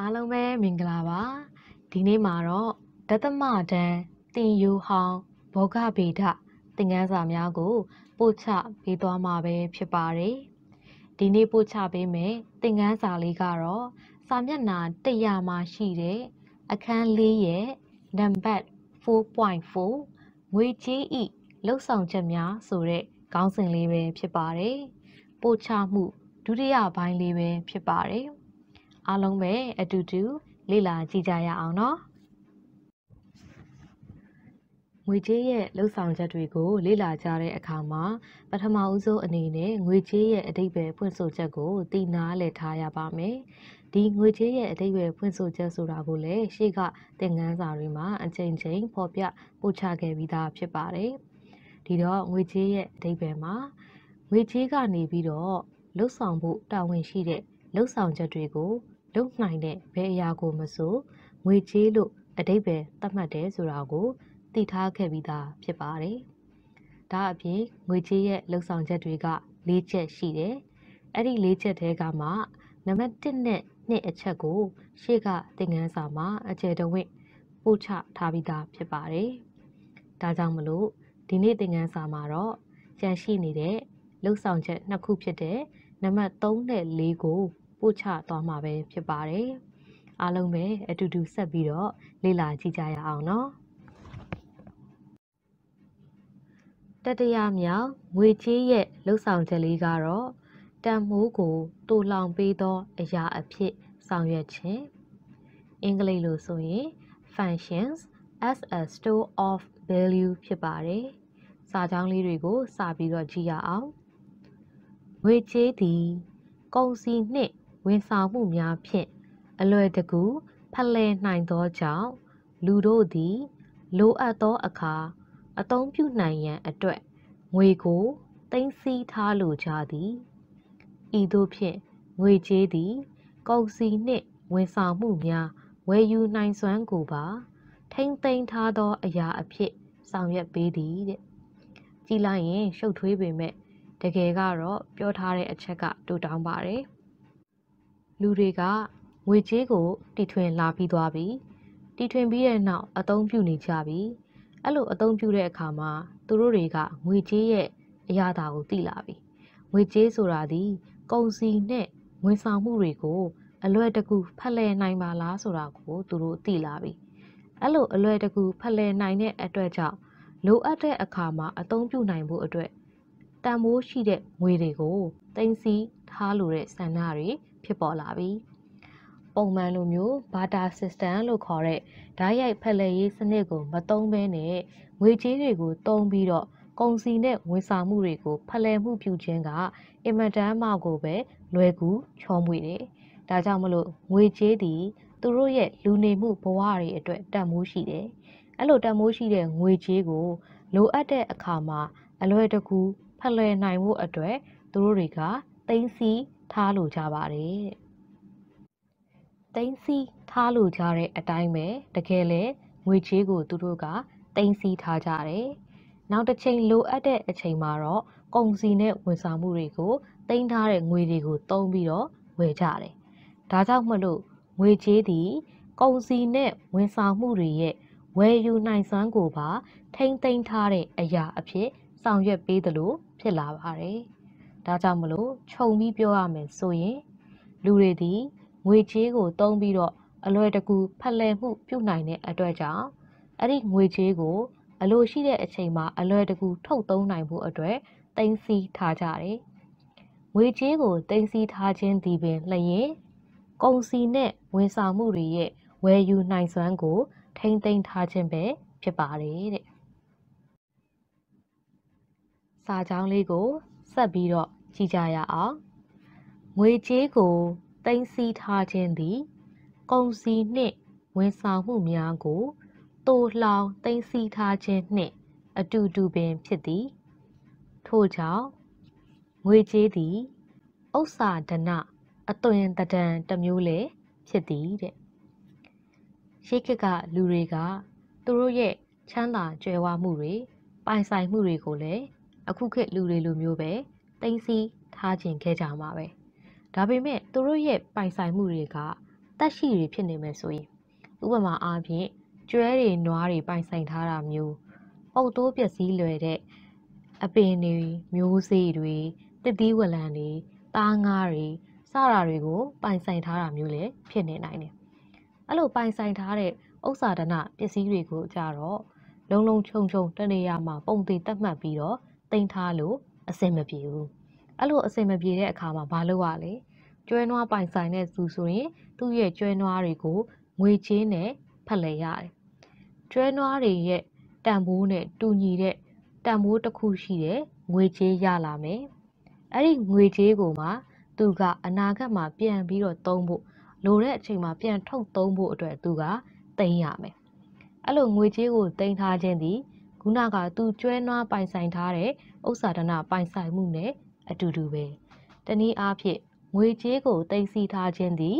အားလုံးပဲမင်္ဂလာပါဒီနေ့မှာတော့ဒသမဒံတင်ယူဟောင်းဘောဂဗေဒသင်ခန်းစာများကိုပို့ချပေးသွားမှာပဲဖြစ်ပါတယ်ဒီနေ့ပို့ချပေးမယ်သင်ခန်းစာလေးကတော့စာမျက်နှာ100မှာရှိတဲ့အခန်း၄ရဲ့နံပါတ်4.4ငွေကြေးဤလှုပ်ဆောင်ချက်များဆိုတဲ့ခေါင်းစဉ်လေးပဲဖြစ်ပါတယ်ပို့ချမှုဒုတိယပိုင်းလေးပဲဖြစ်ပါတယ်အားလုံးပဲအတူတူလေ့လာကြည့်ကြရအောင်နော်ငွေကြေးရဲ့လှုပ်ဆောင်ချက်တွေကိုလေ့လာကြတဲ့အခါမှာပထမဦးဆုံးအနေနဲ့ငွေကြေးရဲ့အဓိပ္ပာယ်ဖွင့်ဆိုချက်ကိုသိနာလည်ထားရပါမယ်။ဒီငွေကြေးရဲ့အဓိပ္ပာယ်ဖွင့်ဆိုချက်ဆိုတာကိုလည်းရှေ့ကသင်ခန်းစာတွေမှာအချိန်ချင်းဖော်ပြပို့ချခဲ့ပြီးသားဖြစ်ပါတယ်။ဒီတော့ငွေကြေးရဲ့အဓိပ္ပာယ်မှာငွေကြေးကနေပြီးတော့လှုပ်ဆောင်ဖို့တာဝန်ရှိတဲ့လှုပ်ဆောင်ချက်တွေကိုလုပ်နိုင်တဲ့ဘယ်အရာကိုမဆိုငွေကြေးလို့အတိတ်ပဲသတ်မှတ်တယ်ဆိုတာကိုသိထားခဲ့ပြီးသားဖြစ်ပါတယ်။ဒါအပြင်ငွေကြေးရဲ့လှုပ်ဆောင်ချက်တွေက၄ချက်ရှိတယ်။အဲ့ဒီ၄ချက်ထဲကမှနံပါတ်၁နဲ့2အချက်ကိုရှေ့ကသင်ခန်းစာမှာအကျယ်တဝင့်ပို့ချထားပြီးသားဖြစ်ပါတယ်။ဒါကြောင့်မလို့ဒီနေ့သင်ခန်းစာမှာတော့ကြံရှိနေတဲ့လှုပ်ဆောင်ချက်နှစ်ခုဖြစ်တဲ့နံပါတ်3နဲ့4ကိုပို့ချသွားမှာပဲဖြစ်ပါတယ်။အားလုံးပဲအတူတူဆက်ပြီးတော့လေ့လာကြည့်ကြရအောင်နော်။တတရမြောက်ငွေကြေးရဲ့လှုပ်ဆောင်ချက်လေးကတော့တန်မိုးကိုတူလောင်ပေးသောအရာအဖြစ် ဆောင်ရွက်ခြင်းအင်္ဂလိပ်လိုဆိုရင် functions as a store of value ဖြစ်ပါတယ်။စာကြောင်းလေးတွေကိုစာပြီးတော့ကြည့်ရအောင်။ငွေကြေးသည်ကုန်စည်နှင့်ဝန်ဆောင်မှုများဖြင့်အလွယ်တကူဖလှယ်နိုင်သောကြောင့်လူတို့သည်လိုအပ်သောအခါအသုံးပြုနိုင်ရန်အတွက်ငွေကိုသိမ်းဆည်းထားလိုကြသည်ဤသို့ဖြင့်ငွေကြေးသည်ကုန်စည်နှင့်ဝန်ဆောင်မှုများဝယ်ယူနိုင်စွမ်းကိုပါ ထိမ့်သိမ်းထားသောအရာအဖြစ်ဆောင်ရွက်ပေးသည်တဲ့ကြည်လိုက်ရင်ရှုပ်ထွေးပေမဲ့တကယ်ကတော့ပြောထားတဲ့အချက်ကတူတောင်းပါတယ်။လူတွေကငွေကြေးကိုတီထွင်လာပြီးသွားပြီတီထွင်ပြီးတဲ့နောက်အသုံးပြုနေကြပြီအဲ့လိုအသုံးပြုတဲ့အခါမှာ သူတို့တွေကငွေကြေးရဲ့အရာတာကိုသိလာပြီငွေကြေးဆိုတာဒီကုန်စည်နဲ့ဝန်ဆောင်မှုတွေကို အလွယ်တကူဖက်လဲနိုင်ပါလားဆိုတာကို သူတို့သိလာပြီအဲ့လိုအလွယ်တကူဖက်လဲနိုင်တဲ့အတွက်ကြောင့်လိုအပ်တဲ့အခါမှာအသုံးပြုနိုင်ဖို့အတွက်တန်ဖိုးရှိတဲ့ငွေတွေကိုတင်စီထားလိုတဲ့ဆန္ဒတွေဖြစ်ပေါ်လာပြီ။ပုံမှန်လိုမျိုး barter system လို့ခေါ်တဲ့ဓာတ်ရိုက်ဖက်လက်ရေးစနစ်ကိုမသုံးဘဲနဲ့ငွေကြေးတွေကိုသုံးပြီးတော့ကုန်စည်နဲ့ဝန်ဆောင်မှုတွေကို ဖလှယ်မှုပြုခြင်းကအင်မတန်မှကိုပဲလွယ်ကူချောမွေ့တယ်။ဒါကြောင့်မလို့ငွေကြေးသည်သူတို့ရဲ့လူနေမှုဘဝတွေအတွက်တန်ဖိုးရှိတယ်။အဲ့လိုတန်ဖိုးရှိတဲ့ငွေကြေးကို လိုအပ်တဲ့အခါမှာ အလွယ်တကူဖလှယ်နိုင်မှုအတွက်သူတို့တွေကသိမ့်စီထားလိုကြပါတယ်။သိမ့်စီထားလိုကြတဲ့အတိုင်းပဲတကယ်လည်းငွေချေးကိုသူတို့ကသိမ့်စီထားကြတယ်။နောက်တစ်ချိန်လိုအပ်တဲ့အချိန်မှာတော့ကုန်စည်နဲ့ဝန်ဆောင်မှုတွေကိုသိမ့်ထားတဲ့ငွေတွေကိုသုံးပြီးတော့ဝယ်ကြတယ်။ဒါကြောင့်မလို့ငွေချေးသည်ကုန်စည်နဲ့ဝန်ဆောင်မှုတွေရဲ့ဝယ်ယူနိုင်စွမ်းကိုပါထိမ့်သိမ်းထားတဲ့အရာအဖြစ်ဆောင်ရွက်ပေးသလိုဖြစ်လာပါတယ်။ဒါကြောင့်မလို့ခြုံပြီးပြောရမယ်ဆိုရင်လူတွေဒီငွေချေးကိုတုံးပြီးတော့အလွယ်တကူဖက်လှယ်မှုပြုနိုင်တဲ့အတွက်ကြောင့်အဲ့ဒီငွေချေးကို အလိုရှိတဲ့အချိန်မှာအလွယ်တကူထုတ်သုံးနိုင်ဖို့အတွက်တင်စီထားကြတယ်။ငွေချေးကိုတင်စီထားခြင်းဒီပင်လျင်ကုန်စီနဲ့ဝန်ဆောင်မှုတွေရဲ့ဝယ်ယူနိုင်စွမ်းကိုထိမ့်သိမ်းထားခြင်းပဲဖြစ်ပါတယ်တဲ့။စာကြောင်းလေးကိုဆက်ပြီးတော့ကြည့်ကြရအောင်ငွေကြေးကိုတင်စီထားခြင်းသည် ကုန်စည်နှင့်ဝန်ဆောင်မှုများကိုတိုးလှောင်တင်စီထားခြင်းနှင့် အတူတူပင်ဖြစ်သည်ထို့ကြောင့်ငွေကြေးသည်ဥစ္စာဒနအသွင်တဒံတစ်မျိုးလည်းဖြစ်သည်တဲ့ရှေးခေတ်ကလူတွေကသူတို့ရဲ့ချမ်းသာကြွယ်ဝမှုတွေပိုင်ဆိုင်မှုတွေကိုလည်းအခုခေတ်လူတွေလိုမျိုးပဲသိမ်းဆည်းထားခြင်းခဲ့ကြမှာပဲဒါပေမဲ့သူတို့ရဲ့ပိုင်ဆိုင်မှုတွေကတက်ရှိတွေဖြစ်နေမယ်ဆိုရင်ဥပမာအားဖြင့်ကျွဲတွေနွားတွေပိုင်ဆိုင်ထားတာမျိုးပုတ်တိုးပျက်စီးလွယ်တဲ့အပင်တွေမျိုးစေ့တွေတစ်သီးဝလံတွေသားငါးတွေစတာတွေကို ပိုင်ဆိုင်ထားတာမျိုးလည်းဖြစ်နေနိုင်တယ်အဲ့လိုပိုင်ဆိုင်ထားတဲ့ဥစ္စာဒနာပစ္စည်းတွေကိုကြတော့လုံးလုံးခြုံခြုံတနေရာမှာပုံသေးတတ်မှတ်ပြီးတော့တင်ထားလို့အဆင်မပြေဘူးအဲ့လိုအဆင်မပြေတဲ့အခါမှာဘာလုပ်ရလဲကျွဲနွားပိုင်ဆိုင်တဲ့သူဆိုရင်သူ့ရဲ့ကျွဲနွားတွေကိုငွေချင်းနဲ့ဖက်လဲရတယ်ကျွဲနွားတွေရဲ့တန်ဖိုးနဲ့တူညီတဲ့တန်ဖိုးတစ်ခုရှိတဲ့ငွေချေးရလာမယ်အဲ့ဒီငွေချေးကိုမှသူကအနာဂတ်မှာပြန်ပြီးတော့သုံးဖို့လိုတဲ့အချိန်မှာပြန်ထုတ်သုံးဖို့အတွက်သူကတင်ရမယ်အဲ့လိုငွေချေးကိုတင်ထားခြင်းသည်ခုနကသူကျွဲနွားပိုင်ဆိုင်ထားတဲ့ဥစ္စာဒနာပိုင်ဆိုင်မှုနဲ့အတူတူပဲတနည်းအားဖြင့်ငွေကြေးကိုတင်စီထားခြင်းသည်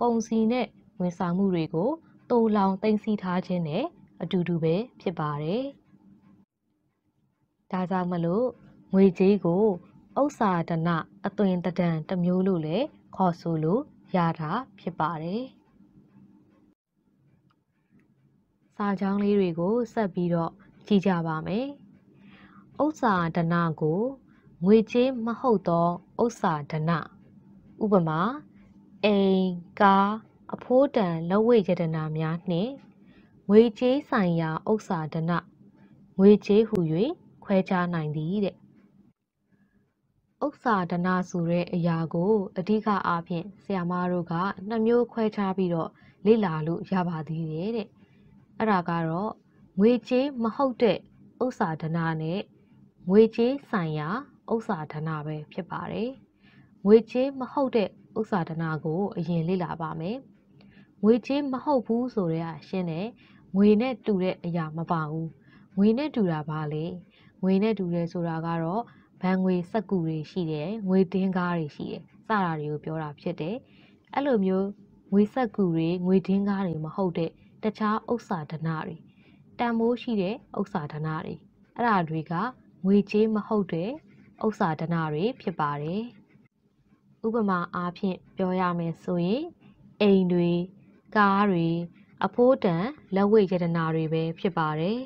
ကုန်စည်နဲ့ဝန်ဆောင်မှုတွေကိုတူလောင်တင်စီထားခြင်းနဲ့အတူတူပဲဖြစ်ပါတယ်ဒါကြောင့်မလို့ငွေကြေးကိုဥစ္စာဒနာအသွင်တဒံတစ်မျိုးလို့လည်းခေါ်ဆိုလို့ရတာဖြစ်ပါတယ်စာကြောင်းလေးတွေကိုဆက်ပြီးတော့ကြည့်ကြပါမယ်။ဥစ္စာဒနာကိုငွေကြေးမဟုတ်သောဥစ္စာဒနာဥပမာအိမ်ကားအဖိုးတန်လက်ဝိတ်ယတနာများနှင့်ငွေကြေးဆိုင်ရာဥစ္စာဒနာငွေကြေးဟု၍ခွဲခြားနိုင်သည်တဲ့ဥစ္စာဒနာဆိုတဲ့အရာကိုအဓိကအားဖြင့်ဆရာမတို့ကနှမျိုးခွဲခြားပြီးတော့လေ့လာလို့ရပါသေးတယ်တဲ့အဲ့ဒါကတော့ငွေကြေးမဟုတ်တဲ့ဥစ္စာဒနာနဲ့ငွေကြေးဆိုင်ရာဥစ္စာဒနာပဲဖြစ်ပါတယ်။ငွေကြေးမဟုတ်တဲ့ဥစ္စာဒနာကို အရင်လေ့လာပါမယ်။ငွေကြေးမဟုတ်ဘူးဆိုတဲ့အရှင်းနဲ့ငွေနဲ့တူတဲ့အရာမပါဘူး။ငွေနဲ့တူတာပါလေ။ငွေနဲ့တူတယ်ဆိုတာကတော့ဘဏ်ငွေစက္ကူတွေရှိတယ်၊ငွေတင်းကားတွေရှိတယ်။စတာတွေကိုပြောတာဖြစ်တယ်။အဲ့လိုမျိုးငွေစက္ကူတွေငွေတင်းကားတွေမဟုတ်တဲ့တခြားဥစ္စာဒနာတွေတန်ဖိုးရှိတဲ့ဥစ္စာဒနာတွေအဲ့ဒါတွေကငွေကြေးမဟုတ်တဲ့ဥစ္စာဒနာတွေဖြစ်ပါတယ်။ဥပမာအားဖြင့်ပြောရမယ်ဆိုရင်အိမ်တွေ၊ကားတွေအဖိုးတန်လက်ဝတ်ယတနာတွေပဲဖြစ်ပါတယ်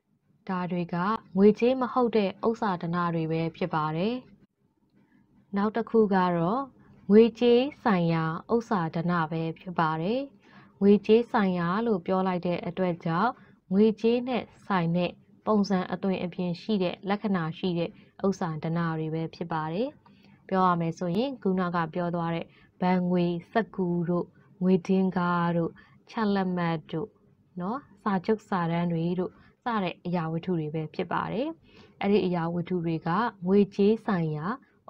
။ဒါတွေကငွေကြေးမဟုတ်တဲ့ဥစ္စာဒနာတွေပဲဖြစ်ပါတယ်။နောက်တစ်ခုကတော့ငွေကြေးဆိုင်ရာဥစ္စာဒနာပဲဖြစ်ပါတယ်။ငွေကြေးဆိုင်ရာလို့ပြောလိုက်တဲ့အတွက်ကြောင့်ငွေကြေးနဲ့ဆိုင်တဲ့ပုံစံအသွင်အပြင်ရှိတဲ့လက္ခဏာရှိတဲ့ဥစ္စာဒနာတွေပဲဖြစ်ပါတယ်။ပြောရမယ်ဆိုရင်ခုနကပြောသွားတဲ့ဗန်ငွေစက်ကူတို့ငွေဒင်းကားတို့ချက်လက်မှတ်တို့နော်စာချုပ်စာတမ်းတွေတို့စတဲ့အရာဝတ္ထုတွေပဲဖြစ်ပါတယ်။အဲ့ဒီအရာဝတ္ထုတွေကငွေကြေးဆိုင်ရာ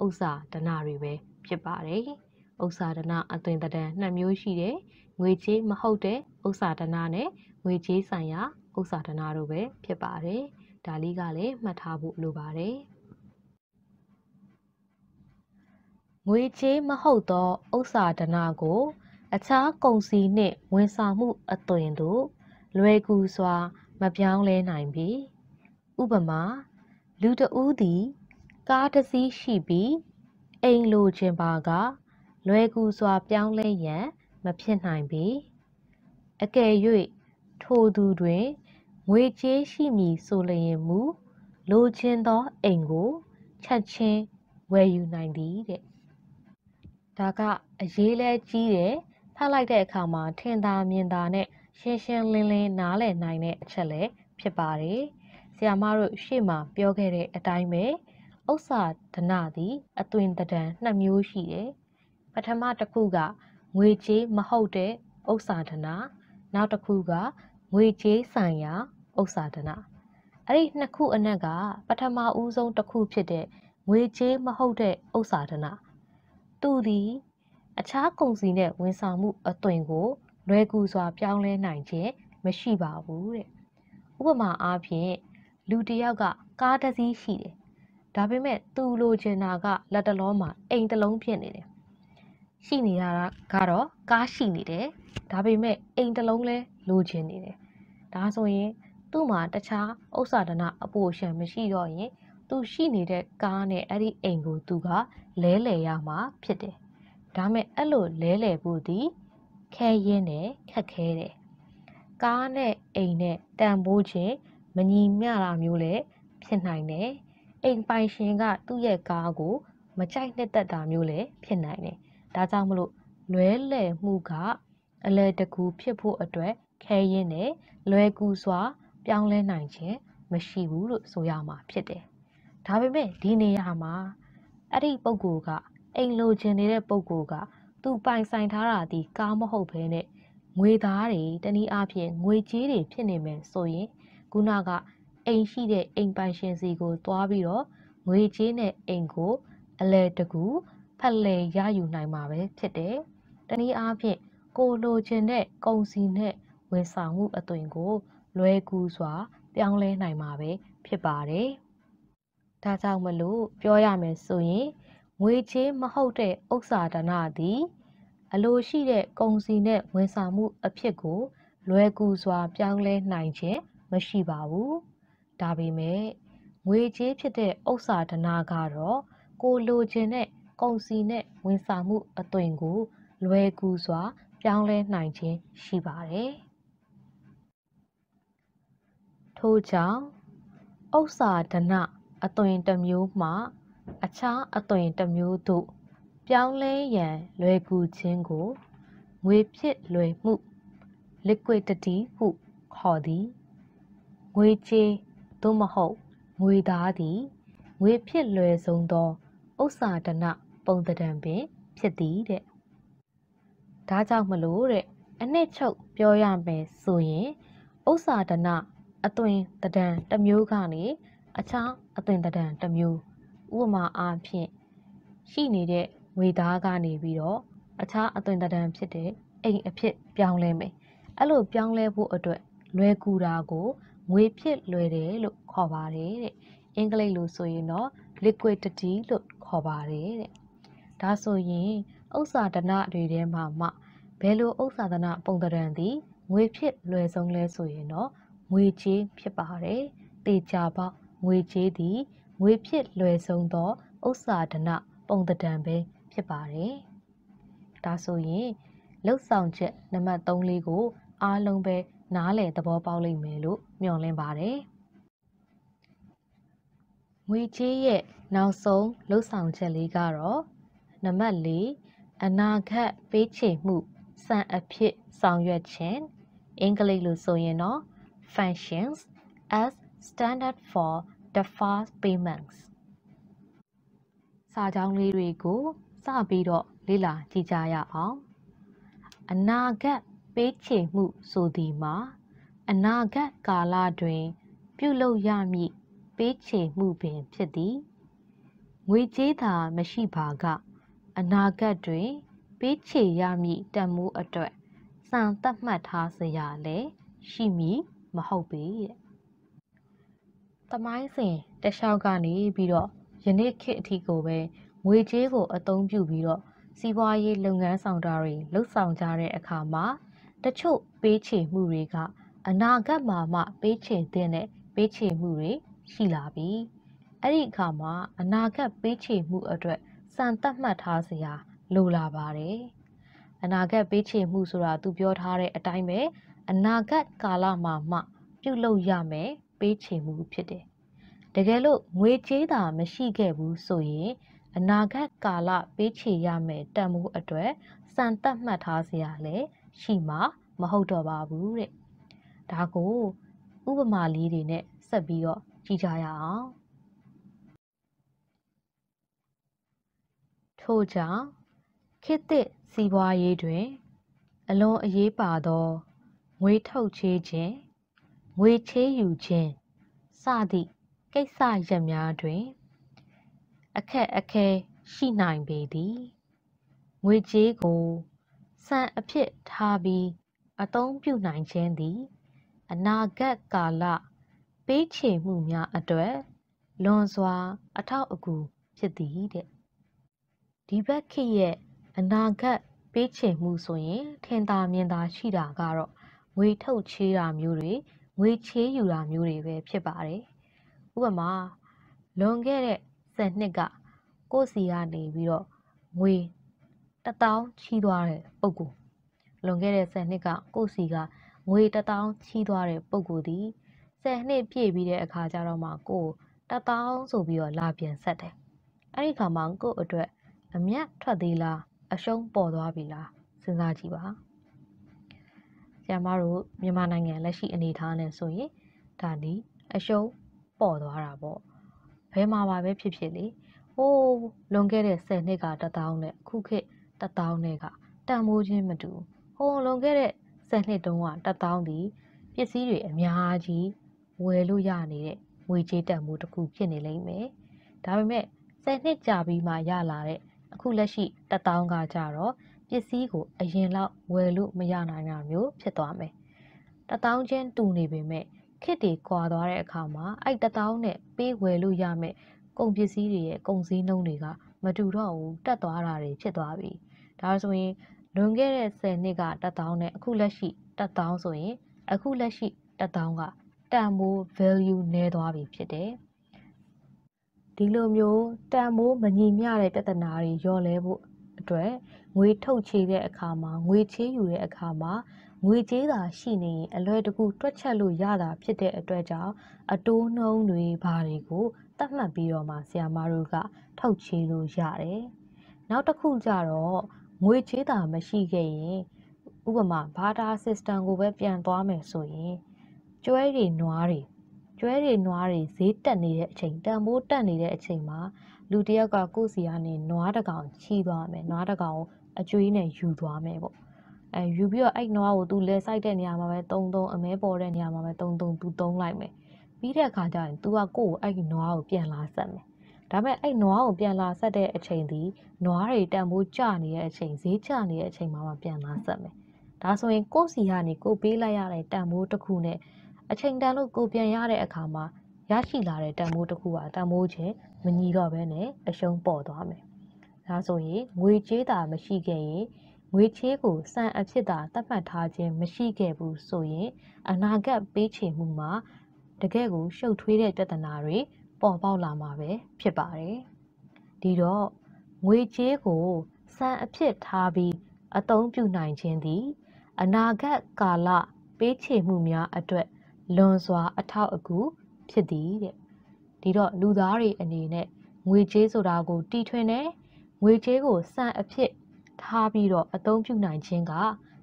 ဥစ္စာဒနာတွေပဲဖြစ်ပါတယ်။ဥစ္စာဒနာအသွင်တံတန်နှစ်မျိုးရှိတယ်။ငွေကြေးမဟုတ်တဲ့ဥစ္စာဒနာနဲ့ငွေကြေးဆိုင်ရာဥစ္စာဒနာတို့ပဲဖြစ်ပါတယ်။ဒါလေးကလည်းမှတ်ထားဖို့လိုပါတယ်။ငွေချေးမဟုတ်သောဥစ္စာဒနာကို အခြားကုန်စည်နှင့်ဝန်ဆောင်မှု အသွင်သို့လွယ်ကူစွာ မပြောင်းလဲနိုင်ပြီ။ဥပမာ လူတဦးသည်ကားတစ်စီးရှိပြီးအိမ်လိုချင်ပါက လွယ်ကူစွာပြောင်းလဲရန်မဖြစ်နိုင်ပြီ။အကယ်၍ထိုသူတွင်ငွေကြေးရှိမည်ဆိုလျင်မူလိုချင်သောအိမ်ကိုချက်ချင်းဝယ်ယူနိုင်သည်တဲ့ဒါကအရေးလဲကြီးတယ်ဖတ်လိုက်တဲ့အခါမှာထင်သာမြင်သာနဲ့ရှင်းရှင်းလင်းလင်းနားလည်နိုင်တဲ့အချက်လည်းဖြစ်ပါတယ်ဆရာမတို့ရှေ့မှာပြောခဲ့တဲ့အတိုင်းပဲဥစ္စာဒနာသည်အသွင်တဒံနှစ်မျိုးရှိတယ်ပထမတစ်ခုကငွေကြေးမဟုတ်တဲ့ဥစ္စာဒနာနောက်တစ်ခုကငွေကြေးဆိုင်ရာဥစ္စာဒနာအဲ့ဒီနှစ်ခုအနက်ကပထမဦးဆုံးတစ်ခုဖြစ်တဲ့ငွေကြေးမဟုတ်တဲ့ဥစ္စာဒနာသူသည်အခြားကုန်စည်နဲ့ဝန်ဆောင်မှုအသွင်ကိုလွယ်ကူစွာပြောင်းလဲနိုင်ခြင်းမရှိပါဘူးတဲ့ဥပမာအားဖြင့်လူတစ်ယောက်ကကားတစ်စီးရှိတယ်ဒါပေမဲ့သူလိုချင်တာကလက်တလုံးမှာအိမ်တစ်လုံးဖြစ်နေတယ်ရှိနေတာကတော့ကားရှိနေတယ်ဒါပေမဲ့အိမ်တစ်လုံးလဲလိုချင်နေတယ်ဒါဆိုရင်သူ့မှာတခြားဥစ္စာဒနာအပိုရှင်မရှိတော့ရင် သူရှိနေတဲ့ကားနဲ့အဲ့ဒီအိမ်ကို သူကလဲလှယ်ရမှာဖြစ်တယ်။ဒါမဲ့အဲ့လိုလဲလှယ်ဖို့ဒီခဲရင်းနဲ့ခက်ခဲတယ်။ကားနဲ့အိမ်နဲ့တန်ဖိုးခြင်းမညီမျှတာမျိုးလည်းဖြစ်နိုင်တယ်။အိမ်ပိုင်ရှင်ကသူ့ရဲ့ကားကိုမကြိုက်နှစ်သက်တာမျိုးလည်းဖြစ်နိုင်တယ်။ဒါကြောင့်မလို့လွဲလှယ်မှုက အလဲတကူဖြစ်ဖို့အတွက် ခဲရင်းနဲ့လွယ်ကူစွာပြောင်းလဲနိုင်ခြင်းမရှိဘူးလို့ဆိုရမှာဖြစ်တယ်။ဒါပေမဲ့ဒီနေရာမှာအဲ့ဒီပုံကိုကအိမ်လိုချင်နေတဲ့ပုံကိုကသူပိုင်ဆိုင်ထားတာဒီကားမဟုတ်ဘဲနဲ့ငွေသားတွေတနည်းအားဖြင့်ငွေကြေးတွေဖြစ်နေမယ်ဆိုရင်ခုနကအိမ်ရှိတဲ့အိမ်ပိုင်ရှင်စီကိုသွားပြီးတော့ငွေကြေးနဲ့အိမ်ကို အလဲတကူဖက်လဲရယူနိုင်မှာပဲဖြစ်တယ်။တနည်းအားဖြင့်ကိုလိုချင်တဲ့ကုန်စည်နဲ့ဝန်ဆောင်မှုအသွင်ကိုလွယ်ကူစွာပြောင်းလဲနိုင်မှာပဲဖြစ်ပါတယ်။ဒါကြောင့်မလို့ပြောရမယ်ဆိုရင်ငွေချေးမဟုတ်တဲ့ဥစ္စာဒါနသည် အလိုရှိတဲ့ကုန်စည်နဲ့ဝန်ဆောင်မှုအဖြစ်ကို လွယ်ကူစွာ ပြောင်းလဲနိုင်ခြင်းမရှိပါဘူး။ဒါပေမဲ့ငွေချေးဖြစ်တဲ့ဥစ္စာဒါနကတော့ကိုလိုချင်တဲ့ကုန်စည်နဲ့ဝန်ဆောင်မှုအသွင်ကိုလွယ်ကူစွာပြောင်းလဲနိုင်ခြင်းရှိပါတယ်။ထို့ကြောင့်ဥစ္စာဒနအသွင်တစ်မျိုးမှ အခြားအသွင်တစ်မျိုးသို့ပြောင်းလဲရန်လွယ်ကူခြင်းကိုငွေဖြစ်လွယ်မှု liquidity ဟုခေါ်သည်ငွေကြေးသို့မဟုတ်ငွေသားသည်ငွေဖြစ်လွယ်ဆုံးသောဥစ္စာဒနပုံသဏ္ဍာန်ပင်ဖြစ်သည်တဲ့ဒါကြောင့်မလို့တဲ့အနှစ်ချုပ်ပြောရမယ်ဆိုရင်ဥစ္စာဒနအသွင်တဒံတစ်မျိုးကနေအခြားအသွင်တဒံတစ်မျိုးဥပမာအားဖြင့်ရှိနေတဲ့ငွေသားကနေပြီးတော့အခြားအသွင်တဒံဖြစ်တဲ့အိမ်အဖြစ်ပြောင်းလဲမယ်အဲ့လိုပြောင်းလဲဖို့အတွက်လွယ်ကူတာကိုငွေဖြစ် လွယ်တယ်လို့ခေါ်ပါတယ်တဲ့အင်္ဂလိပ်လိုဆိုရင်တော့ liquidity လို့ခေါ်ပါတယ်တဲ့ဒါဆိုရင်ဥစ္စာဒနာတွေထဲမှာမှဘယ်လိုဥစ္စာဒနာပုံသဏ္ဍာန်သည်ငွေဖြစ်လွယ်ဆုံးလဲဆိုရင်တော့ငွေကြေးဖြစ်ပါတယ်။တေချာပေါက်ငွေကြေးသည်ငွေဖြစ်လွယ်ဆုံးသောဥစ္စာဒနာပုံတံပဲဖြစ်ပါတယ်။ဒါဆိုရင်လှုပ်ဆောင်ချက်နံပါတ်3လေးကိုအားလုံးပဲနားလည်သဘောပေါက်လိမ့်မယ်လို့မျှော်လင့်ပါတယ်။ငွေကြေးရဲ့နောက်ဆုံးလှုပ်ဆောင်ချက်လေးကတော့နံပါတ်4အနာဂတ်ပေးချေမှုစံအဖြစ်ဆောင်ရွက်ခြင်းအင်္ဂလိပ်လိုဆိုရင်တော့ functions as standard for deferred payments စာကြောင်းလေးတွေကိုစပြီးတော့လေ့လာကြည့်ကြရအောင်အနာဂတ်ပေးချေမှုဆိုသည်မှာအနာဂတ်ကာလတွင် ပြုလုပ်ရမည့်ပေးချေမှုပင်ဖြစ်သည်ငွေကြေးသာမရှိပါက အနာဂတ်တွင် ပေးချေရမည့်တန်မိုးအတွက်စံသတ်မှတ်ထားစရာလည်းရှိမည်မဟုတ်ပေတဲ့။တမိုင်းစဉ်တလျှောက်ကနေပြီးတော့ယနေ့ခေတ်အထိကိုပဲငွေကြေးကို အသုံးပြုပြီးတော့စီးပွားရေးလုပ်ငန်းဆောင်တာတွေလှုပ်ဆောင်ကြတဲ့အခါမှာတချို့ပေးချေမှုတွေက အနာဂတ်မှာမှ ပေးချေတဲ့နဲ့ပေးချေမှုတွေရှိလာပြီ။အဲ့ဒီအခါမှာ အနာဂတ်ပေးချေမှုအတွက်စံသတ်မှတ်ထားစရာလိုလာပါတယ်။အနာဂတ်ပေးချေမှုဆိုတာသူပြောထားတဲ့အတိုင်းပဲအနာဂတ်ကာလမှာမှပြုလုပ်ရမယ်ပေးချေမှုဖြစ်တယ်။တကယ်လို့ငွေကြေးသာမရှိခဲ့ဘူးဆိုရင်အနာဂတ်ကာလပေးချေရမယ်တန်ဖိုးအတွက်စံသတ်မှတ်ထားစရာလည်းရှိမှာမဟုတ်တော့ပါဘူးတဲ့။ဒါကို ဥပမာလေးတွေနဲ့ဆက်ပြီးတော့ကြည့်ကြရအောင်။ထို့ကြောင့်ခေတ်သစ်စီးပွားရေးတွင်အလွန်အရေးပါသောငွေထုတ်ချေးခြင်းငွေချေးယူခြင်းစသည့်ကိစ္စရပ်များတွင် အခက်အခဲရှိနိုင်ပေသည်ငွေကြေးကိုစံအဖြစ်ထားပြီးအသုံးပြုနိုင်ခြင်းသည် အနာဂတ်ကာလပေးချေမှုများအတွက်လွန်စွာ အထောက်အကူဖြစ်သည်တဲ့ဒီဘက်ခေတ်ရဲ့အနာဂတ်ပေးချေမှုဆိုရင် ထင်သာမြင်သာရှိတာကတော့ငွေထုတ်ချေးတာမျိုးတွေငွေချေးယူတာမျိုးတွေပဲဖြစ်ပါတယ်။ဥပမာလွန်ခဲ့တဲ့10နှစ်ကကိုယ့်စီကနေပြီးတော့ငွေ1000ချီးသွားတဲ့ပုံကိုလွန်ခဲ့တဲ့10နှစ်ကကိုယ့်စီကငွေ1000ချီးသွားတဲ့ပုံကိုဒီ10နှစ်ပြည့်ပြီးတဲ့အခါကျတော့မှကို1000ဆိုပြီးတော့လာပြန်ဆက်တယ်။အဲ့ဒီခါမှာကို့အတွက် အမြတ်ထွက်သေးလားအရှုံးပေါ်သွားပြီလားစဉ်းစားကြည့်ပါ။ဆရာမတို့မြန်မာနိုင်ငံလက်ရှိအနေအထားနဲ့ဆိုရင်ဒါဒီအရှုံးပေါ်သွားတာပေါ့ဘယ်မှာပါပဲဖြစ်ဖြစ်လေဟိုးလွန်ခဲ့တဲ့10နှစ်က1000နဲ့အခုခေတ်1000နဲ့ကတန်ဖိုးချင်းမတူဟိုးလွန်ခဲ့တဲ့10နှစ်တုန်းက1000ဒီပစ္စည်းတွေအများကြီးဝယ်လို့ရနေတဲ့ငွေကြေးတန်ဖိုးတစ်ခုဖြစ်နေလိမ့်မယ်ဒါပေမဲ့10နှစ်ကြာပြီးမှရလာတဲ့အခုလက်ရှိ1000ကကြတော့ပစ္စည်းကိုအရင်လောက်ဝယ်လို့မရနိုင်တာမျိုးဖြစ်သွားမယ်။တထောင်ချင်းတူနေပေမဲ့ခစ်တွေကွာသွားတဲ့အခါမှာအဲ့တထောင်နဲ့ပေးဝယ်လို့ရမယ်ကုန်ပစ္စည်းတွေရဲ့ကုန်စည်းနှုန်းတွေကမတူတော့ဘူးတက်သွားတာတွေဖြစ်သွားပြီ။ဒါဆိုရင်လွန်ခဲ့တဲ့10နှစ်ကတထောင်နဲ့အခုလက်ရှိတထောင်ဆိုရင်အခုလက်ရှိတထောင်ကတန်ဖိုး value နည်းသွားပြီဖြစ်တယ်။ဒီလိုမျိုးတန်ဖိုးမညီမျှတဲ့ပြဿနာတွေရောလဲဖို့အတွက်ငွေထုတ်ချေတဲ့အခါမှာငွေချေးယူတဲ့အခါမှာငွေကြေးသာရှိနေရင်အလွယ်တကူတွက်ချက်လို့ရတာဖြစ်တဲ့အတွက်ကြောင့်အတိုးနှုံးတွေဘာတွေကိုတတ်မှတ်ပြီးတော့မှဆရာမတို့ကထုတ်ချေလို့ရတယ်။နောက်တစ်ခုကြတော့ငွေကြေးသာမရှိခဲ့ရင်ဥပမာ barter system ကိုပဲပြန်သွားမယ်ဆိုရင်ကျွဲတွေနွားတွေကျွဲတွေနွားတွေဈေးတက်နေတဲ့အချိန်တန်ဖိုးတက်နေတဲ့အချိန်မှာလူတစ်ယောက်ကကိုယ့်စီကနေနွားတစ်ကောင်ချီသွားမယ်နွားတစ်ကောင်အကျွေးနဲ့ယူသွားမယ်ပေါ့အဲယူပြီးတော့အဲ့နွားကိုသူလဲဆိုင်တဲ့နေရာမှာပဲတုံတုံအမဲပေါ်တဲ့နေရာမှာပဲတုံတုံသူတုံးလိုက်မယ်ပြီးတဲ့အခါကျရင် तू ကကိုယ့်ကိုအဲ့နွားကိုပြန်လာဆက်မယ်ဒါပေမဲ့အဲ့နွားကိုပြန်လာဆက်တဲ့အချိန်ဒီနွားတွေတန်ဖိုးကျနေတဲ့အချိန်ဈေးကျနေတဲ့အချိန်မှာမှပြန်လာဆက်မယ်ဒါဆိုရင်ကိုယ့်စီကနေကိုယ်ပေးလိုက်ရတဲ့တန်ဖိုးတစ်ခုနဲ့အချိန်တန်လို့ကိုပြန်ရတဲ့အခါမှာရရှိလာတဲ့တန်ဖိုးတစ်ခုဟာတန်ဖိုးချင်းမညီတော့ဘဲနဲ့အရှုံးပေါ်သွားမယ်။ဒါဆိုရင်ငွေချေးတာမရှိခဲ့ရင်ငွေချေးကိုစံအဖြစ်သာ သတ်မှတ်ထားခြင်းမရှိခဲ့ဘူးဆိုရင်အနာဂတ်ပေးချေမှုမှာ တကယ့်ကိုရှုပ်ထွေးတဲ့ပြဿနာတွေပေါ်ပေါက်လာမှာပဲဖြစ်ပါတယ်။ဒီတော့ငွေချေးကိုစံအဖြစ်ထားပြီးအသုံးပြုနိုင်ခြင်းသည် အနာဂတ်ကာလပေးချေမှုများအတွက်လွန်စွာ အထောက်အကူဖြစ်သည်တဲ့ဒီတော့လူသားတွေအနေနဲ့ငွေကြေးဆိုတာကိုတီထွင်တယ်ငွေကြေးကိုစံအဖြစ်ထားပြီးတော့အသုံးပြုနိုင်ခြင်းက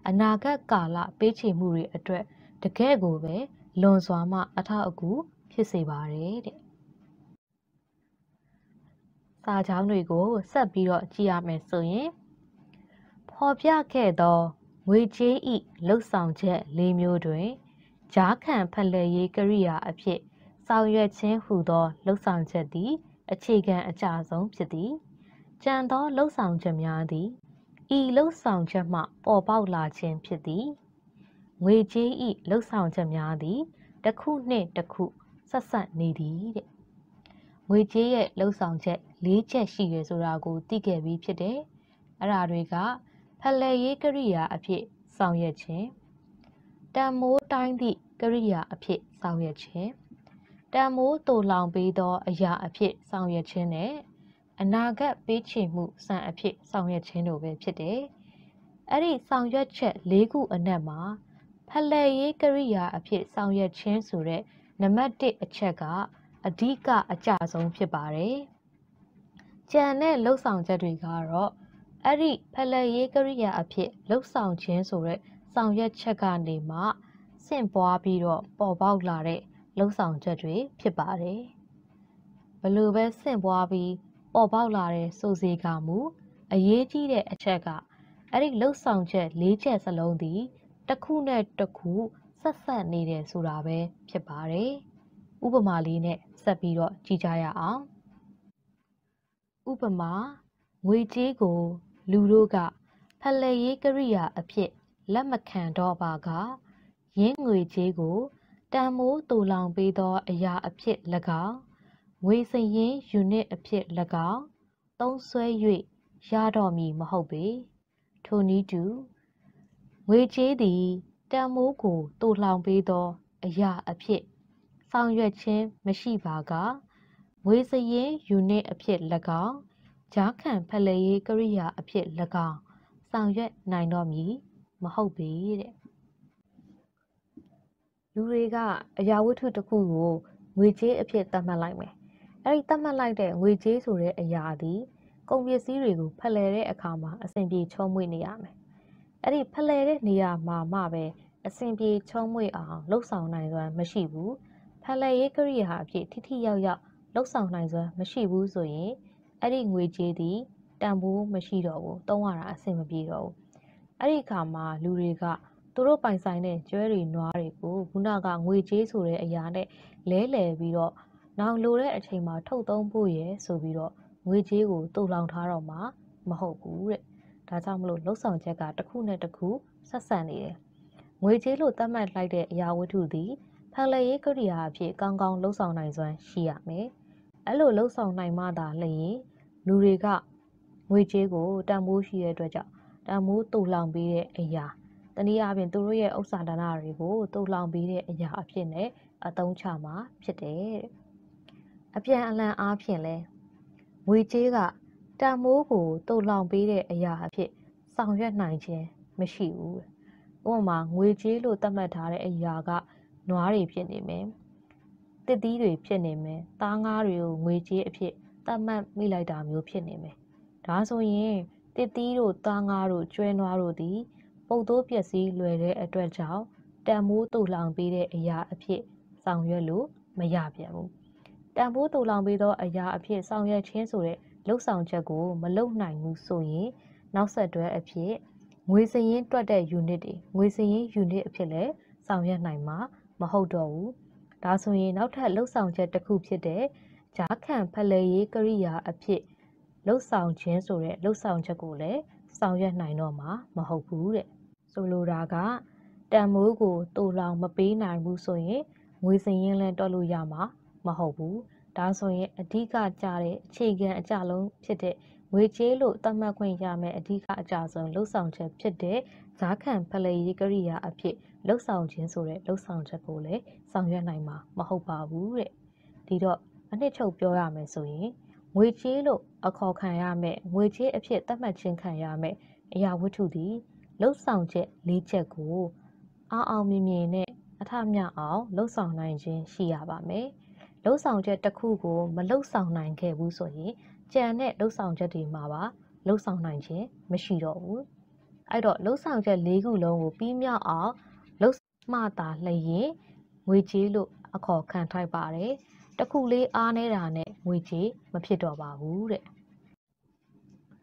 အနာဂတ်ကာလပေးချေမှုတွေအတွက်တကယ့်ကိုပဲလွန်စွာမှအထောက်အကူဖြစ်စေပါတယ်တဲ့စာကြောင်းတွေကိုဆက်ပြီးတော့ကြည့်ရမယ်ဆိုရင်ဖော်ပြခဲ့သောငွေကြေးဤလှုပ်ဆောင်ချက်၄မျိုးတွင်ဂျားခံဖလှယ်ရေးကရိယာအဖြစ်ဆောင်ရွက်ခြင်းဟူသောလှုပ်ဆောင်ချက်သည်အခြေခံအကျဆုံးဖြစ်သည်ကြံသောလှုပ်ဆောင်ချက်များသည်ဤလှုပ်ဆောင်ချက်မှပေါ်ပေါက်လာခြင်းဖြစ်သည်ငွေကြေးဤလှုပ်ဆောင်ချက်များသည်တစ်ခုနှင့်တစ်ခုဆက်ဆက်နေသည်တဲ့ငွေကြေးရဲ့လှုပ်ဆောင်ချက်၄ချက်ရှိရဆိုတာကိုသိခဲ့ပြီးဖြစ်တယ်အဲ့ဒါတွေကဖလှယ်ရေးကရိယာအဖြစ်ဆောင်ရွက်ခြင်းတံမိုးတိုင်းသည့်ကရိယာအဖြစ်ဆောင်ရွက်ခြင်းတန်မိုးတူလောင်ပေးသောအရာအဖြစ် ဆောင်ရွက်ခြင်းနဲ့အနာဂတ်ပေးချေမှုစံအဖြစ် ဆောင်ရွက်ခြင်းတို့ပဲဖြစ်တယ်။အဲ့ဒီဆောင်ရွက်ချက်၄ခုအနက်မှာဖလှယ်ရေးကရိယာအဖြစ်ဆောင်ရွက်ခြင်းဆိုတဲ့နံပါတ်၁အချက်ကအဓိကအကျဆုံးဖြစ်ပါတယ်။ကြံတဲ့လှုပ်ဆောင်ချက်တွေကတော့အဲ့ဒီဖလှယ်ရေးကရိယာအဖြစ်လှုပ်ဆောင်ခြင်းဆိုတဲ့ဆောင်ရွက်ချက်ကနေမှဆင့်ပွားပြီးတော့ပေါ်ပေါက်လာတဲ့လှုပ်ဆောင်ချက်တွေဖြစ်ပါတယ်။ဘလို့ပဲဆင့်ပွားပြီးပေါ်ပေါက်လာတဲ့စိုးစေကမူအရေးကြီးတဲ့အချက်ကအဲ့ဒီလှုပ်ဆောင်ချက်၄ချက်စလုံးသည်တစ်ခုနဲ့တစ်ခုဆက်ဆက်နေတယ်ဆိုတာပဲဖြစ်ပါတယ်။ဥပမာလေးနဲ့ဆက်ပြီးတော့ကြည့်ကြရအောင်။ဥပမာငွေကြေးကို လူတို့ကဖလှယ်ရေးကရိယာအဖြစ်လက်မခံတော့ပါက ရင်းငွေကြေးကိုတန်မိုးတူလောင်ပေးသော အရာအဖြစ်၎င်းငွေစရင်းယူနစ်အဖြစ်၎င်းသုံးဆွဲ၍ရတော်မူမဟုတ်ပေထိုနည်းတူငွေချေးသည်တန်မိုးကိုတူလောင်ပေးသောအရာအဖြစ်ဆောင်ရွက်ခြင်းမရှိပါကငွေစရင်းယူနစ်အဖြစ်၎င်းကြားခံဖလှယ်ရေးကရိယာအဖြစ်၎င်းဆောင်ရွက်နိုင်တော်မူမဟုတ်ပေတဲ့လူတွေကအရာဝတ္ထုတစ်ခုကိုငွေကြေးအဖြစ်သတ်မှတ်လိုက်မယ်။အဲဒီသတ်မှတ်လိုက်တဲ့ငွေကြေးဆိုတဲ့အရာသည် ကုန်ပစ္စည်းတွေကိုဖလှယ်တဲ့အခါမှာအဆင်ပြေချုံးမွေ့နေရမယ်။အဲဒီဖလှယ်တဲ့နေရာမှာမှပဲအဆင်ပြေချုံးမွေ့အောင်လှုပ်ဆောင်နိုင်စွမ်းမရှိဘူး။ဖလှယ်ရေးကရိယာအဖြစ်ထိထိရောက်ရောက်လှုပ်ဆောင်နိုင်စွမ်းမရှိဘူးဆိုရင်အဲ့ဒီငွေကြေးသည်တန်ဖိုးမရှိတော့ဘူး။သုံးရတာအဆင်မပြေတော့ဘူး။အဲ့ဒီအခါမှာလူတွေကသူတို့ပိုင်ဆိုင်တဲ့ကျွဲတွေနွားတွေကိုခုနကငွေကြေးဆိုတဲ့အရာနဲ့လဲလှယ်ပြီးတော့နောက်လိုတဲ့အချိန်မှာထုတ်သုံးဖို့ရယ်ဆိုပြီးတော့ငွေကြေးကိုတူလောင်ထားတော့မှမဟုတ်ဘူးတဲ့ဒါကြောင့်မလို့လှုပ်ဆောင်ချက်ကတစ်ခုနဲ့တစ်ခုဆက်ဆံနေတယ်ငွေကြေးလို့သတ်မှတ်လိုက်တဲ့အရာဝတ္ထုသည်ဖန်လည်ရေးကိရိယာအဖြစ်ကောင်းကောင်းလှုပ်ဆောင်နိုင်စွမ်းရှိရမယ်အဲ့လိုလှုပ်ဆောင်နိုင်မှသာလျှင်လူတွေကငွေကြေးကိုတန်ဖိုးရှိတဲ့အတွက်ကြောင့်တန်ဖိုးတူလောင်ပြီးတဲ့အရာတနည်းအားဖြင့်သူတို့ရဲ့ဥစ္စာဒါနတွေကိုတုံလောင်ပြီးတဲ့အရာအဖြစ်နဲ့အသုံးချမှာဖြစ်တယ်တဲ့အပြန်အလှန်အားဖြင့်လဲငွေကြေးကတန်မိုးကိုတုံလောင်ပေးတဲ့အရာအဖြစ်ဆောင်ရွက်နိုင်ခြင်းမရှိဘူးဥပမာငွေကြေးလို့သတ်မှတ်ထားတဲ့အရာကနွားတွေဖြစ်နေမယ်တစ်သီးတွေဖြစ်နေမယ်သားငါးတွေကိုငွေကြေးအဖြစ်သတ်မှတ်မိလိုက်တာမျိုးဖြစ်နေမယ်ဒါဆိုရင်တစ်သီးတို့သားငါးတို့ကျွဲနွားတို့သည်ပုတ်သိုးပျက်စီးလွယ်တဲ့အတွက်ကြောင့်တန်မိုးတူလောင်ပေးတဲ့အရာအဖြစ်ဆောင်ရွက်လို့မရပြန်ဘူး။တန်ဖိုးတူလောင်ပေးသောအရာအဖြစ်ဆောင်ရွက်ခြင်းဆိုတဲ့လှုပ်ဆောင်ချက်ကိုမလုပ်နိုင်ဘူးဆိုရင်နောက်ဆက်တွဲအဖြစ်ငွေစရင်းတွက်တဲ့ unit တွေငွေစရင်း unit အဖြစ်လဲဆောင်ရွက်နိုင်မှာမဟုတ်တော့ဘူး။ဒါဆိုရင်နောက်ထပ်လှုပ်ဆောင်ချက်တစ်ခုဖြစ်တဲ့ဂျားခံဖလှယ်ရေးကရိယာအဖြစ်လှုပ်ဆောင်ခြင်းဆိုတဲ့လှုပ်ဆောင်ချက်ကိုလည်းဆောင်ရွက်နိုင်တော့မှာမဟုတ်ဘူးတဲ့။ဆိုလိုတာကတန်မိုးကိုတူလောင်မပေးနိုင်ဘူးဆိုရင်ငွေစင်ရင်လန်းတွက်လို့ရမှာမဟုတ်ဘူးဒါဆိုရင်အဓိကကြတဲ့အခြေခံအကြလုံးဖြစ်တဲ့ငွေကြေးလို့သတ်မှတ်ခွင့်ရမယ်အဓိကအကြဆုံးလှုပ်ဆောင်ချက်ဖြစ်တဲ့ဈာခံဖလှယ်ရေးကိရိယာအဖြစ်လှုပ်ဆောင်ခြင်းဆိုတဲ့လှုပ်ဆောင်ချက်ကိုလည်းဆောင်ရွက်နိုင်မှာမဟုတ်ပါဘူးတဲ့ဒီတော့အနှစ်ချုပ်ပြောရမယ်ဆိုရင်ငွေကြေးလို့အခေါ်ခံရမယ်ငွေကြေးအဖြစ်သတ်မှတ်ခြင်းခံရမယ်အရာဝတ္ထုသည်လှုပ်ဆောင်ချက်၄ချက်ကိုအောင်အောင်မြင်မြင်နဲ့အထမြောက်အောင်လှုပ်ဆောင်နိုင်ခြင်းရှိရပါမယ်။လှုပ်ဆောင်ချက်တစ်ခုကိုမလှုပ်ဆောင်နိုင်ခဲ့ဘူးဆိုရင်ကြံတဲ့လှုပ်ဆောင်ချက်တွေမှာပါလှုပ်ဆောင်နိုင်ခြင်းမရှိတော့ဘူး။အဲ့တော့လှုပ်ဆောင်ချက်၄ခုလုံးကိုပြီးမြောက်အောင်လှုပ်မှတာလျင်ငွေကြေးလို့အခေါ်ခံထိုက်ပါတယ်။တစ်ခုလေးအားနေတာနဲ့ငွေကြေးမဖြစ်တော့ပါဘူးတဲ့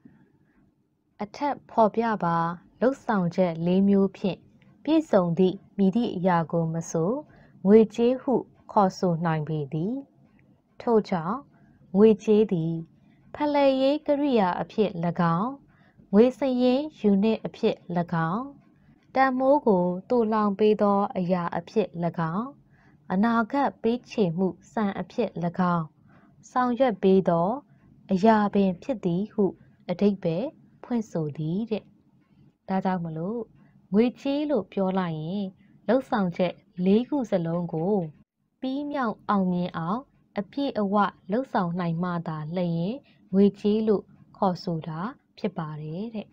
။အထက်ဖော်ပြပါလှုပ်ဆောင်ချက်၄မျိုးဖြင့်ပြည့်စုံသည့်မိသည့်အရာကိုမဆိုငွေကြေးဟုခေါ်ဆိုနိုင်ပေသည်ထို့ကြောင့်ငွေကြေးသည် ဖလှယ်ရေးကရိယာအဖြစ်၎င်းငွေစရင်းယူနစ်အဖြစ်၎င်းတန်မိုးကိုတူလောင်ပေးသောအရာအဖြစ်၎င်းအနာဂတ်ပေးချေမှုစံအဖြစ်၎င်းဆောင်ရွက်ပေးသော အရာပင်ဖြစ်သည်ဟုအဓိပ္ပာယ်ဖွင့်ဆိုသည်တဲ့ဒါကြောင့်မလို့ငွေချေးလို့ပြောလိုက်ရင်လှုပ်ဆောင်ချက်၄ခုစလုံးကိုပြီးမြောက်အောင်မြင်အောင်အပြည့်အဝလှုပ်ဆောင်နိုင်မှသာလျှင်ငွေချေးလို့ခေါ်ဆိုတာဖြစ်ပါတယ်တဲ့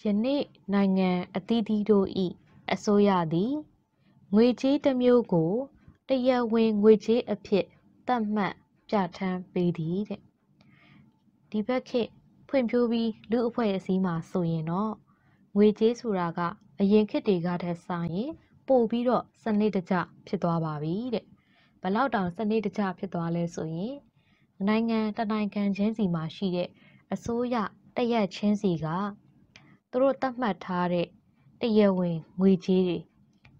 ယနေ့နိုင်ငံအသီးသီးတို့၏အစိုးရသည်ငွေကြေးတစ်မျိုးကို တရားဝင်ငွေကြေးအဖြစ်သတ်မှတ်ပြဋ္ဌာန်းပေးသည်တဲ့ဒီဘက်ခေတ်ဖွံ့ဖြိုးပြီးလူအဖွဲ့အစည်းမှာဆိုရင်တော့ငွေကြေးဆိုတာကအရင်ခေတ်တွေကတည်းကစရင် ပို့ပြီးတော့စနစ်တကျဖြစ်သွားပါပြီတဲ့ဘလောက်တောင်စနစ်တကျဖြစ်သွားလဲဆိုရင်နိုင်ငံတနိုင်ငံချင်းစီမှာရှိတဲ့အစိုးရတရက်ချင်းစီကသူတို့သတ်မှတ်ထားတဲ့တရားဝင်ငွေကြေးတွေ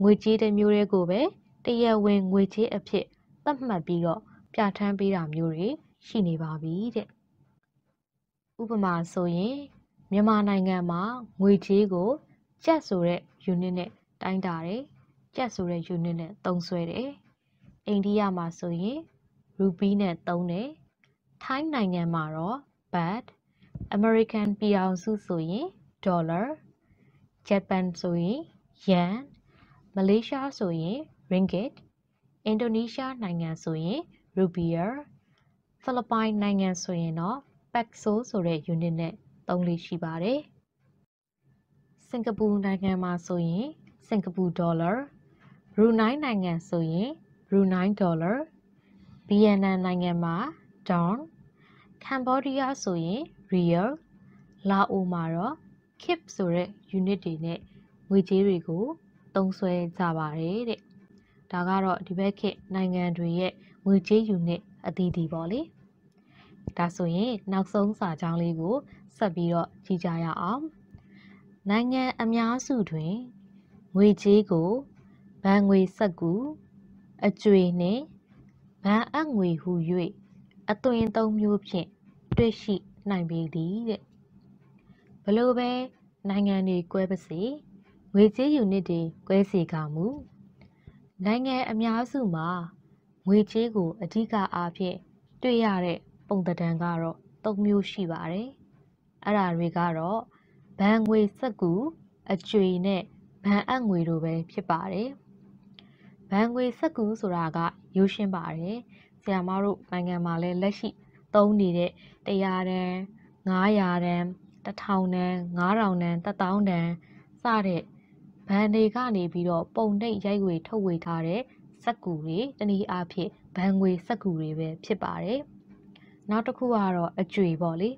ငွေကြေးတစ်မျိုးတည်းကိုပဲတရားဝင်ငွေကြေးအဖြစ်သတ်မှတ်ပြီးတော့ပြဋ္ဌာန်းပေးတာမျိုးတွေရှိနေပါပြီတဲ့ဥပမာဆိုရင်မြန်မာနိုင်ငံမှာငွေကြေးကိုကျပ်ဆိုတဲ့ unit နဲ့တိုင်းတာတယ်ကျပ်ဆိုတဲ့ unit နဲ့သုံးစွဲတယ်အိန္ဒိယမှာဆိုရင်ရူပီးနဲ့သုံးတယ်ထိုင်းနိုင်ငံမှာတော့ baht American ပြည်အောင်စုဆိုရင် dollar ဂျပန်ဆိုရင် yen မလေးရှားဆိုရင် ringgit အင်ဒိုနီးရှားနိုင်ငံဆိုရင် rupiah ဖိလစ်ပိုင်နိုင်ငံဆိုရင်တော့ Paxo ဆိုတဲ့ unit နဲ့သုံးလေးရှိပါတယ်။စင်ကာပူနိုင်ငံမှာဆိုရင်စင်ကာပူဒေါ်လာ၊ဘရူနိုင်းနိုင်ငံဆိုရင်ဘရူနိုင်းဒေါ်လာ၊ဗီယက်နမ်နိုင်ငံမှာဒွန်၊ကမ်ဘောဒီးယားဆိုရင် real ၊လာအိုမှာတော့ kip ဆိုတဲ့ unit တွေနဲ့ငွေကြေးတွေကိုသုံးစွဲကြပါတယ်တဲ့။ဒါကတော့ဒီဘက်ခေတ်နိုင်ငံတွေရဲ့ငွေကြေး unit အသီးသီးပေါ့လေ။ဒါဆိုရင်နောက်ဆုံးစာကြောင်းလေးကိုဆက်ပြီးတော့ကြည့်ကြရအောင်နိုင်ငံအများစုတွင်ငွေကြေးကိုဘဏ်ငွေစက်ကူအကျွေနှင့်ဘဏ်အပ်ငွေဟူ၍အသွင်သုံးမျိုးဖြင့်တွေ့ရှိနိုင်ပေသည်တဲ့ဘလို့ပဲနိုင်ငံတွေကွဲပါစေငွေကြေးယူနစ်တွေကွဲစေကမူနိုင်ငံအများစုမှာငွေကြေးကိုအဓိကအားဖြင့်တွေ့ရတဲ့ပုံသဏ္ဍာန်ကတော့၃မျိုးရှိပါတယ်။အဲ့ဒါတွေကတော့ဘန်ငွေစက်ကူအကျွေနဲ့ဘန်အပ်ငွေတို့ပဲဖြစ်ပါတယ်။ဘန်ငွေစက်ကူဆိုတာကရိုးရှင်းပါတယ်။ဆရာမတို့နိုင်ငံမှာလည်းလက်ရှိသုံးနေတဲ့100တန်း900တန်း1000တန်း9000တန်း1000တန်းစတဲ့ဘန်တွေကနေပြီးတော့ပုံနှိပ်ရိုက်ဝေထုတ်ဝေထားတဲ့စက်ကူတွေတနည်းအားဖြင့်ဘန်ငွေစက်ကူတွေပဲဖြစ်ပါတယ်။နောက်တစ်ခုကတော့အကျွေပေါ့လေ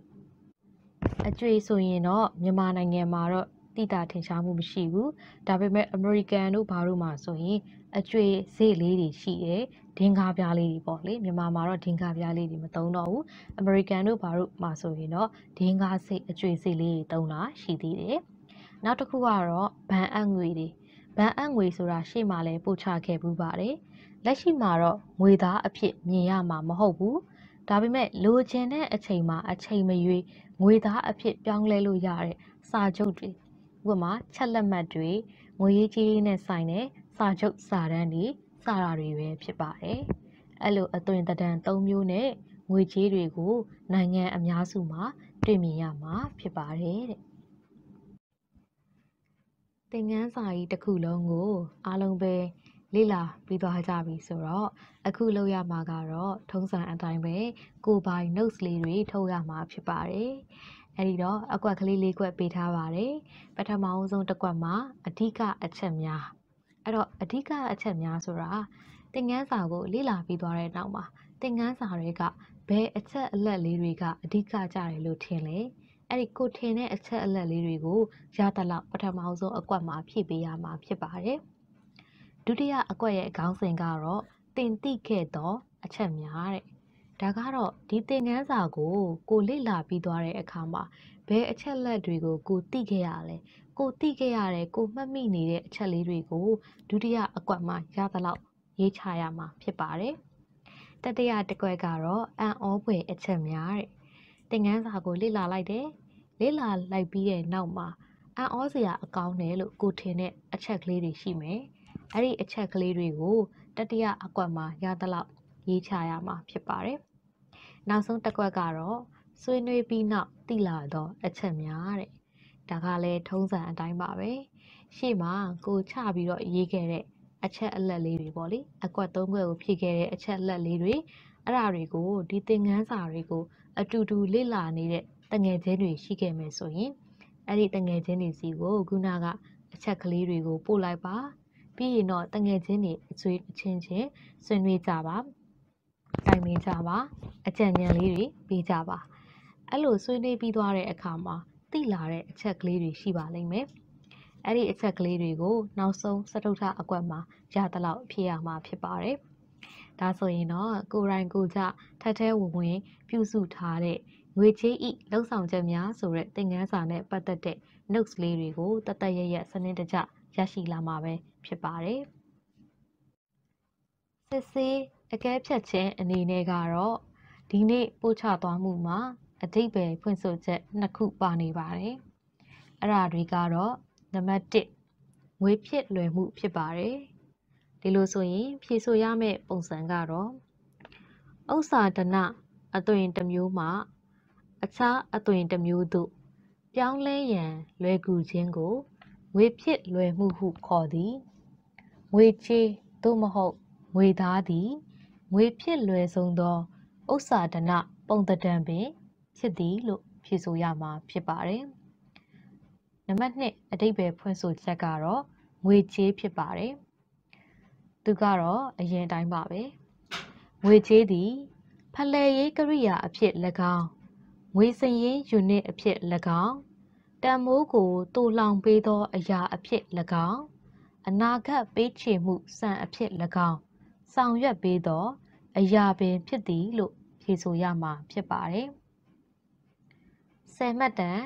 အကျွေဆိုရင်တော့မြန်မာနိုင်ငံမှာတော့တိတာထင်ရှားမှုမရှိဘူးဒါပေမဲ့ American တို့ဘာတို့မှာဆိုရင်အကျွေဈေးလေးတွေရှိတယ်ဒင်္ဂါပြားလေးတွေပေါ့လေမြန်မာမှာတော့ဒင်္ဂါပြားလေးတွေမသုံးတော့ဘူး American တို့ဘာတို့မှာဆိုရင်တော့ဒင်္ဂါဈေးအကျွေဈေးလေးတွေသုံးတာရှိသေးတယ်နောက်တစ်ခုကတော့ဘန်အပ်ငွေတွေဘန်အပ်ငွေဆိုတာရှေ့မှာလည်းပို့ချခဲ့ဘူးပါတယ်လက်ရှိမှာတော့ငွေသားအဖြစ်မြင်ရမှာမဟုတ်ဘူး။ဒါပေမဲ့လိုချင်တဲ့အချိန်မှာအချိန်မရွေးငွေသားအဖြစ်ပြောင်းလဲလို့ရတဲ့စာချုပ်တွေဥပမာချက်လက်မှတ်တွေငွေရေးကြေးရေးနဲ့ဆိုင်တဲ့စာချုပ်စာတမ်းတွေစာရာတွေပဲဖြစ်ပါတယ်။အဲ့လိုအသွင်တဒံ၃မျိုးနဲ့ငွေကြေးတွေကို နိုင်ငံအများစုမှာ တွေ့မြင်ရမှာ ဖြစ်ပါတယ်တဲ့။သင်ခန်းစာကြီးတစ်ခုလုံးကို အားလုံးပဲလေ့လာပြီးသွားကြပြီဆိုတော့အခုလောက်ရမှာကတော့ထုံးစံအတိုင်းပဲကိုပိုင် notes လေးတွေထုတ်ရမှာဖြစ်ပါတယ်။အဲဒီတော့အကွက်ကလေးလေးကွက်ပေးထားပါတယ်။ပထမအဆုံးတစ်ကွက်မှာအဓိကအချက်များအဲ့တော့အဓိကအချက်များဆိုတာသင်ခန်းစာကိုလေ့လာပြီးသွားတဲ့နောက်မှာသင်ခန်းစာတွေကဘယ်အချက်အလက်လေးတွေကအဓိကကြတယ်လို့ထင်လဲအဲ့ဒီကိုထင်တဲ့အချက်အလက်လေးတွေကိုရသလောက်ပထမဆုံးအကွက်မှာဖြည့်ပေးရမှာဖြစ်ပါတယ်။ဒုတိယအကွက်ရဲ့ခေါင်းစဉ်ကတော့တင်တိခဲ့သောအချက်များတဲ့ဒါကတော့ဒီသင်ခန်းစာကို ကိုလေ့လာပြီးသွားတဲ့အခါမှာဘယ်အချက်လက်တွေကိုကိုသိခဲ့ရလဲကိုသိခဲ့ရတဲ့ကိုမှတ်မိနေတဲ့အချက်လေးတွေကိုဒုတိယအကွက်မှာရသလောက်ရေးချရမှာ ဖြစ်ပါတယ်တတိယတစ်ကွက်ကတော့အံ့ဩဖွယ်အချက်များတဲ့သင်ခန်းစာကိုလေ့လာလိုက်တယ်လေ့လာလိုက်ပြီးတဲ့နောက်မှာအံ့ဩစရာအကောင်းတယ်လို့ကိုထင်တဲ့အချက်ကလေးတွေရှိမယ်။အဲ့ဒီအချက်ကလေးတွေကို တတိယအကွက်မှာရသလောက်ရေးချရမှာ ဖြစ်ပါတယ်။နောက်ဆုံးတစ်ကွက်ကတော့ဆွေးနွေးပြီးနောက်တိလာတော့အချက်များတဲ့။ဒါကလည်းထုံးစံအတိုင်းပါပဲ။ရှေ့မှာကိုချပြီးတော့ရေးခဲ့တဲ့အချက်အလက်လေးတွေပေါ့လေ။အကွက်၃ကွက်ကိုဖြည့်ခဲ့တဲ့အချက်အလက်လေးတွေအဲ့ဒါတွေကိုဒီသင်ခန်းစာတွေကိုအတူတူလေ့လာနေတဲ့တငယ်ချင်းတွေရှိခဲ့မယ်ဆိုရင်အဲ့ဒီတငယ်ချင်းတွေစီကိုခုနကအချက်ကလေးတွေကို ပို့လိုက်ပါ။ပြီးရင်တော့တငယ်ချင်းတွေအကျွေးအချင်းချင်းဆွေးနွေးကြပါတိုင်ပင်ကြပါအကြံဉာဏ်လေးတွေပေးကြပါအဲ့လိုဆွေးနွေးပြီးသွားတဲ့အခါမှာ သိလာတဲ့အချက်ကလေးတွေရှိပါလိမ့်မယ်အဲ့ဒီအချက်ကလေးတွေကိုနောက်ဆုံးစတုထအကွက်မှာရသလောက်ဖြည့်ရမှာဖြစ်ပါတယ်ဒါဆိုရင်တော့ကိုရိုင်းကိုကြထပ်ထဲဝင်ဝင်ပြုစုထားတဲ့ငွေချေးဤလှုပ်ဆောင်ချက်များဆိုတဲ့သင်ခန်းစာနဲ့ပတ်သက်တဲ့ notes လေးတွေကိုတတရရစနစ်တကျရရှိလာမှာပဲဖြစ်ပါတယ်။စစ်ဆေးအကဲဖြတ်ခြင်းအနေနဲ့ကတော့ဒီနေ့ပို့ချသွားမှုမှာအတိတ်ပဲဖွင့်ဆိုချက်နှစ်ခုပါနေပါတယ်။အဲ့ဒါတွေကတော့နံပါတ်1ငွေဖြစ်လွယ်မှု ဖြစ်ပါတယ်။ဒီလိုဆိုရင်ဖြည့်ဆိုရမယ့်ပုံစံကတော့ဥစ္စာဒနအသွင်တစ်မျိုးမှအခြားအသွင်တစ်မျိုးသို့ပြောင်းလဲရန်လွယ်ကူခြင်းကိုငွေဖြစ်လွယ်မှုဟုခေါ်သည်။ငွေချေးသို့မဟုတ်ငွေသားသည်ငွေဖြစ်လွယ်ဆုံးသောဥစ္စာဒနပုံတံပင်ဖြစ်သည်လို့ဖြေဆိုရမှာဖြစ်ပါတယ်။နံပါတ်1အတိတ်ပဲဖွင့်ဆိုချက်ကတော့ငွေချေးဖြစ်ပါတယ်။သူကတော့အရင်တိုင်းပါပဲ။ငွေချေးသည် ဖလှယ်ရေးကရိယာအဖြစ်၎င်းငွေစရင်းယူနစ်အဖြစ်၎င်းတန်မိုးကိုတူလောင်ပေးသောအရာအဖြစ်၎င်းအနာဂတ်ပေးချေမှုစံအဖြစ်၎င်းဆောင်ရွက်ပေးသောအရာပင်ဖြစ်သည်လို့ဖြေဆိုရမှာဖြစ်ပါတယ်။ဆယ်မှတ်တမ်း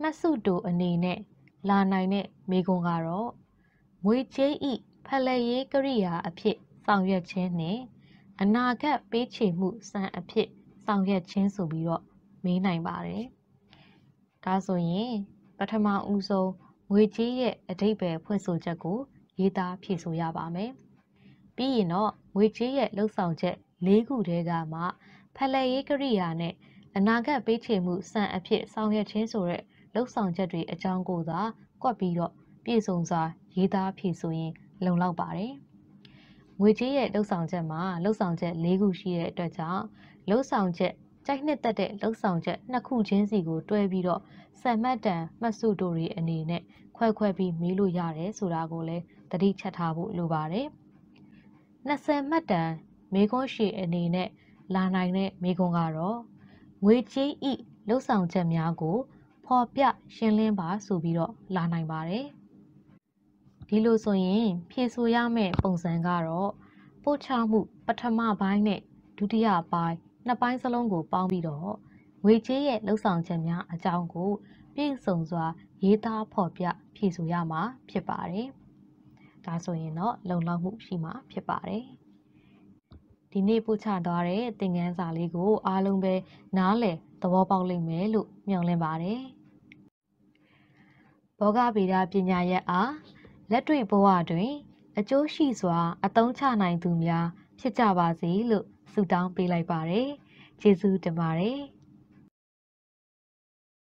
မှတ်စုတူအနေနဲ့လာနိုင်တဲ့မိကွန်ကတော့ငွေကြေးဤဖလှယ်ရေးကရိယာအဖြစ်ဆောင်ရွက်ခြင်းနဲ့အနာဂတ်ပေးချေမှုစံအဖြစ်ဆောင်ရွက်ခြင်းဆိုပြီးတော့မေးနိုင်ပါတယ်။ဒါဆိုရင်ပထမဦးဆုံးငွေကြေးရဲ့အဓိပ္ပာယ်ဖွင့်ဆိုချက်ကိုရေးသားဖြည့်ဆိုရပါမယ်။ပြီးရင်တော့ငွေကြေးရဲ့လှုပ်ဆောင်ချက်၄ခုထဲကမှဖလှယ်ရေးကရိယာနဲ့အနာဂတ်ပေးချေမှုစံအဖြစ်ဆောင်ရွက်ခြင်းဆိုတဲ့လှုပ်ဆောင်ချက်တွေအကြောင်းကိုသာကွက်ပြီးတော့ပြည့်စုံစွာရေးသားဖြည့်ဆိုရင်လုံလောက်ပါတယ်။ငွေကြေးရဲ့လှုပ်ဆောင်ချက်မှာလှုပ်ဆောင်ချက်၄ခုရှိတဲ့အတွက်ကြောင့်လှုပ်ဆောင်ချက်ကြိုက်နှစ်သက်တဲ့လှုပ်ဆောင်ချက်နှစ်ခုချင်းစီကိုတွဲပြီးတော့ဆက်မှတ်တန်မှတ်စုတို့တွေအနေနဲ့ခွဲခွဲပြီးမေးလို့ရတယ်ဆိုတာကိုလည်းတတိချက်ထားဖို့လိုပါတယ်။20မှတ်တမ်းမေကွန်းရှည်အနေနဲ့လာနိုင်တဲ့မေကွန်းကတော့ငွေကြေးဤလှုပ်ဆောင်ချက်များကိုဖော်ပြရှင်းလင်းပါဆိုပြီးတော့လာနိုင်ပါတယ်။ဒီလိုဆိုရင်ဖြည့်ဆိုရမယ့်ပုံစံကတော့ပို့ချမှု ပထမပိုင်းနဲ့ဒုတိယပိုင်းနှစ်ပိုင်းစလုံးကိုပေါင်းပြီးတော့ငွေကြေးရဲ့လှုပ်ဆောင်ချက်များအကြောင်းကို ပြည့်စုံစွာရေးသားဖော်ပြ ဖြည့်ဆိုရမှာဖြစ်ပါတယ်။ဒါဆိုရင်တော့လုံလောက်မှုရှိမှာဖြစ်ပါတယ်ဒီနေ့ပို့ချသွားတဲ့သင်ခန်းစာလေးကို အားလုံးပဲနားလည်သဘောပေါက်လိမ့်မယ်လို့မျှော်လင့်ပါတယ်ဘောဂဗေဒပညာရပ်အားလက်တွေ့ဘဝတွင် အကျိုးရှိစွာအသုံးချနိုင်သူများဖြစ်ကြပါစေလို့ဆုတောင်းပေးလိုက်ပါတယ်ကျေးဇူးတင်ပါတယ်